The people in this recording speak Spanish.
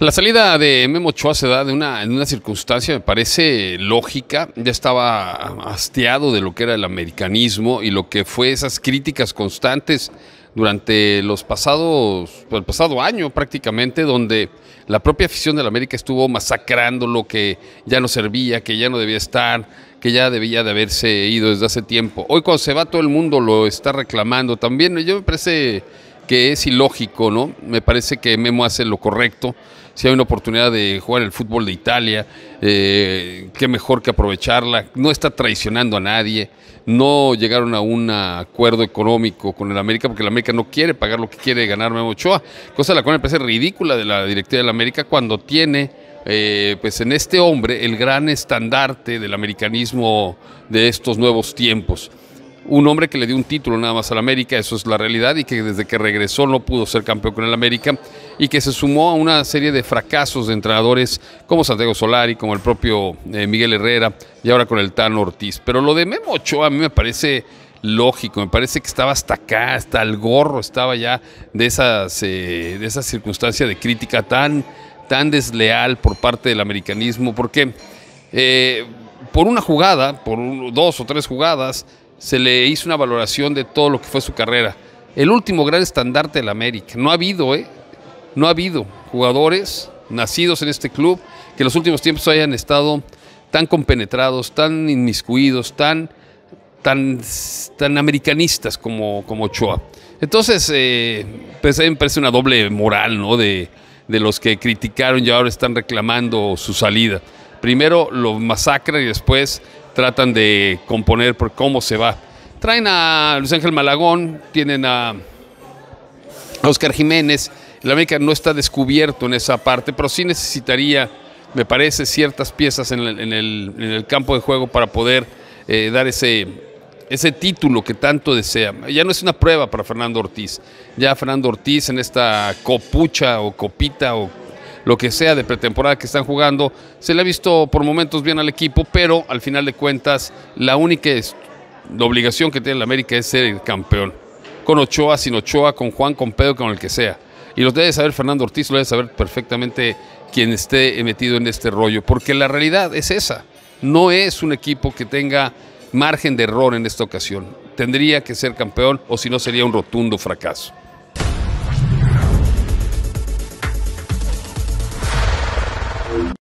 La salida de Memo Ochoa se da de una, en una circunstancia, me parece lógica. Ya estaba hastiado de lo que era el americanismo y lo que fue esas críticas constantes durante los pasados, pues, el pasado año prácticamente, donde la propia afición de la América estuvo masacrando lo que ya no servía, que ya no debía estar, que ya debía de haberse ido desde hace tiempo. Hoy cuando se va todo el mundo lo está reclamando también. Yo me parece que es ilógico, ¿no? Me parece que Memo hace lo correcto si hay una oportunidad de jugar el fútbol de Italia, eh, qué mejor que aprovecharla. No está traicionando a nadie. No llegaron a un acuerdo económico con el América porque el América no quiere pagar lo que quiere ganar Memo Ochoa, cosa la cual me parece ridícula de la directiva del América cuando tiene eh, pues en este hombre el gran estandarte del americanismo de estos nuevos tiempos un hombre que le dio un título nada más al América, eso es la realidad, y que desde que regresó no pudo ser campeón con el América, y que se sumó a una serie de fracasos de entrenadores como Santiago Solari, como el propio eh, Miguel Herrera, y ahora con el Tan Ortiz. Pero lo de Memo Ochoa a mí me parece lógico, me parece que estaba hasta acá, hasta el gorro estaba ya de, esas, eh, de esa circunstancia de crítica tan, tan desleal por parte del americanismo, porque... Eh, por una jugada, por dos o tres jugadas, se le hizo una valoración de todo lo que fue su carrera. El último gran estandarte del América. No ha habido, ¿eh? No ha habido jugadores nacidos en este club que en los últimos tiempos hayan estado tan compenetrados, tan inmiscuidos, tan, tan, tan americanistas como, como Ochoa. Entonces, eh, pues, a me parece una doble moral, De, de los que criticaron y ahora están reclamando su salida primero lo masacran y después tratan de componer por cómo se va. Traen a Luis Ángel Malagón, tienen a Oscar Jiménez. La América no está descubierto en esa parte, pero sí necesitaría, me parece, ciertas piezas en el, campo de juego para poder eh, dar ese, ese título que tanto desea. Ya no es una prueba para Fernando Ortiz. Ya Fernando Ortiz en esta copucha o copita o lo que sea de pretemporada que están jugando. Se le ha visto por momentos bien al equipo, pero al final de cuentas la única obligación que tiene el América es ser el campeón. Con Ochoa, sin Ochoa, con Juan, con Pedro, con el que sea. Y lo debe saber Fernando Ortiz, lo debe saber perfectamente quien esté metido en este rollo, porque la realidad es esa. No es un equipo que tenga margen de error en esta ocasión. Tendría que ser campeón o si no sería un rotundo fracaso.